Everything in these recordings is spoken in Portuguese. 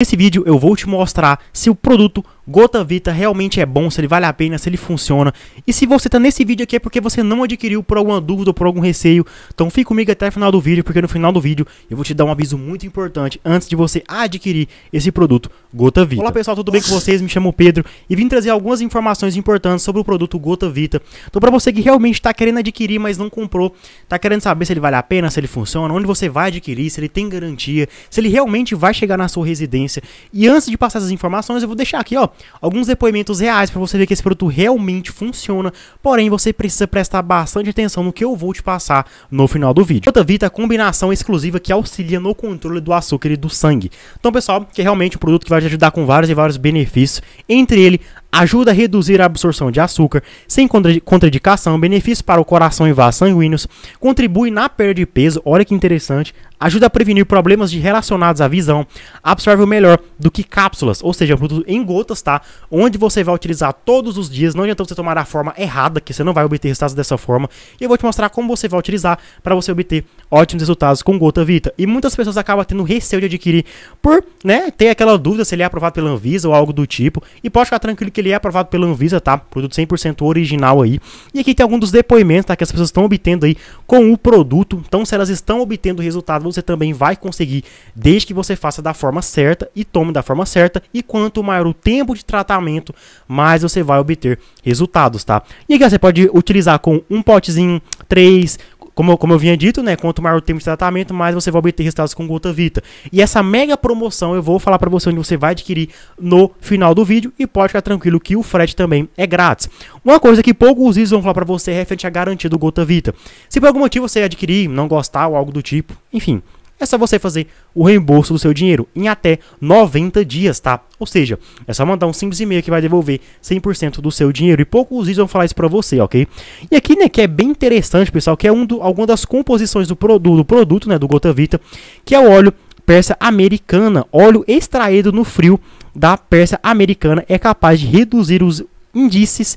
Nesse vídeo eu vou te mostrar se o produto Gota Vita realmente é bom, se ele vale a pena, se ele funciona. E se você está nesse vídeo aqui é porque você não adquiriu por alguma dúvida ou por algum receio. Então fique comigo até o final do vídeo, porque no final do vídeo eu vou te dar um aviso muito importante antes de você adquirir esse produto Gota Vita. Olá pessoal, tudo bem com vocês? Me chamo Pedro e vim trazer algumas informações importantes sobre o produto Gota Vita. Então para você que realmente está querendo adquirir, mas não comprou, está querendo saber se ele vale a pena, se ele funciona, onde você vai adquirir, se ele tem garantia, se ele realmente vai chegar na sua residência. E antes de passar essas informações, eu vou deixar aqui, ó, alguns depoimentos reais para você ver que esse produto realmente funciona, porém você precisa prestar bastante atenção no que eu vou te passar no final do vídeo. Protavita é combinação exclusiva que auxilia no controle do açúcar e do sangue. Então pessoal, que é realmente um produto que vai te ajudar com vários e vários benefícios, entre ele ajuda a reduzir a absorção de açúcar, sem contraindicação, benefícios para o coração e vasos sanguíneos, contribui na perda de peso, olha que interessante, ajuda a prevenir problemas relacionados à visão, absorve melhor do que cápsulas, ou seja, produto em gotas, tá? Onde você vai utilizar todos os dias, não adianta você tomar da forma errada, que você não vai obter resultados dessa forma, e eu vou te mostrar como você vai utilizar para você obter ótimos resultados com gota Vita. E muitas pessoas acabam tendo receio de adquirir por, né, ter aquela dúvida se ele é aprovado pela Anvisa ou algo do tipo, e pode ficar tranquilo que porque ele é aprovado pela Anvisa, tá? Produto 100% original aí. E aqui tem alguns dos depoimentos, tá? Que as pessoas estão obtendo aí com o produto. Então, se elas estão obtendo resultado, você também vai conseguir, desde que você faça da forma certa e tome da forma certa. E quanto maior o tempo de tratamento, mais você vai obter resultados, tá? E aqui você pode utilizar com um potezinho, três, como, como eu vinha dito, né? Quanto maior o tempo de tratamento, mais você vai obter resultados com Gota Vita. E essa mega promoção eu vou falar para você onde você vai adquirir no final do vídeo. E pode ficar tranquilo que o frete também é grátis. Uma coisa que poucos usos vão falar para você é referente à garantia do Gota Vita. Se por algum motivo você adquirir, não gostar ou algo do tipo, enfim, é só você fazer o reembolso do seu dinheiro em até 90 dias, tá? Ou seja, é só mandar um simples e-mail que vai devolver 100% do seu dinheiro. E poucos vídeos vão falar isso pra você, ok? E aqui, né, que é bem interessante, pessoal, que é um do, alguma das composições do, pro, do, do produto, né, do Gota Vita, que é o óleo persa americana. Óleo extraído no frio da persa americana é capaz de reduzir os índices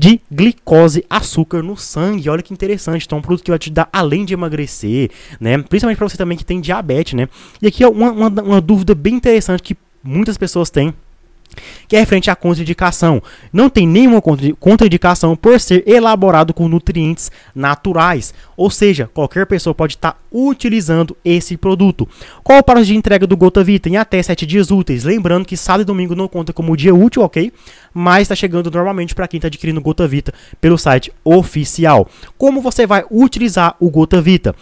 de glicose, açúcar no sangue. Olha que interessante. Então, um produto que vai te dar além de emagrecer, né? Principalmente para você também que tem diabetes, né? E aqui é uma, uma, uma dúvida bem interessante que muitas pessoas têm que é referente à contraindicação. Não tem nenhuma contraindicação por ser elaborado com nutrientes naturais, ou seja, qualquer pessoa pode estar utilizando esse produto. Qual o prazo de entrega do Gotavita? Em até 7 dias úteis. Lembrando que sábado e domingo não conta como dia útil, ok? Mas está chegando normalmente para quem está adquirindo Gota pelo site oficial. Como você vai utilizar o Gotavita?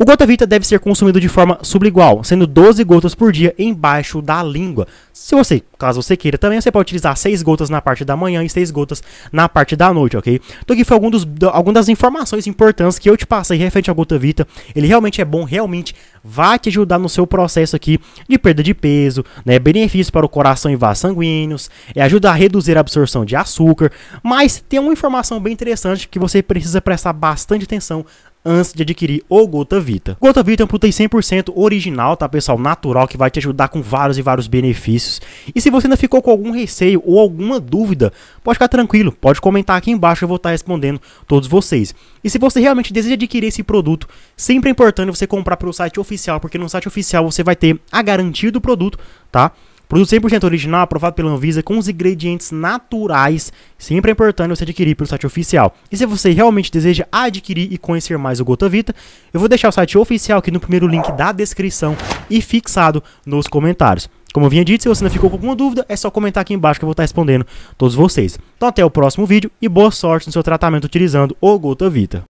O Gota Vita deve ser consumido de forma sublingual, sendo 12 gotas por dia embaixo da língua. Se você, caso você queira também, você pode utilizar 6 gotas na parte da manhã e 6 gotas na parte da noite, ok? Então aqui foi algum dos, algumas das informações importantes que eu te passei referente ao Gota Vita. Ele realmente é bom, realmente vai te ajudar no seu processo aqui de perda de peso, né? Benefício para o coração e vasos sanguíneos, é, ajuda a reduzir a absorção de açúcar, mas tem uma informação bem interessante que você precisa prestar bastante atenção antes de adquirir o Gota Vita. Gota Vita é um protein 100% original, tá pessoal? Natural, que vai te ajudar com vários e vários benefícios. E se você ainda ficou com algum receio ou alguma dúvida, pode ficar tranquilo, pode comentar aqui embaixo, eu vou estar tá respondendo todos vocês. E se você realmente deseja adquirir esse produto, sempre é importante você comprar pelo site oficial, porque no site oficial você vai ter a garantia do produto, tá? Produto 100% original, aprovado pela Anvisa, com os ingredientes naturais. Sempre é importante você adquirir pelo site oficial. E se você realmente deseja adquirir e conhecer mais o Gotavita, eu vou deixar o site oficial aqui no primeiro link da descrição e fixado nos comentários. Como eu vinha dito, se você não ficou com alguma dúvida, é só comentar aqui embaixo que eu vou estar respondendo todos vocês. Então até o próximo vídeo e boa sorte no seu tratamento utilizando o Gotavita.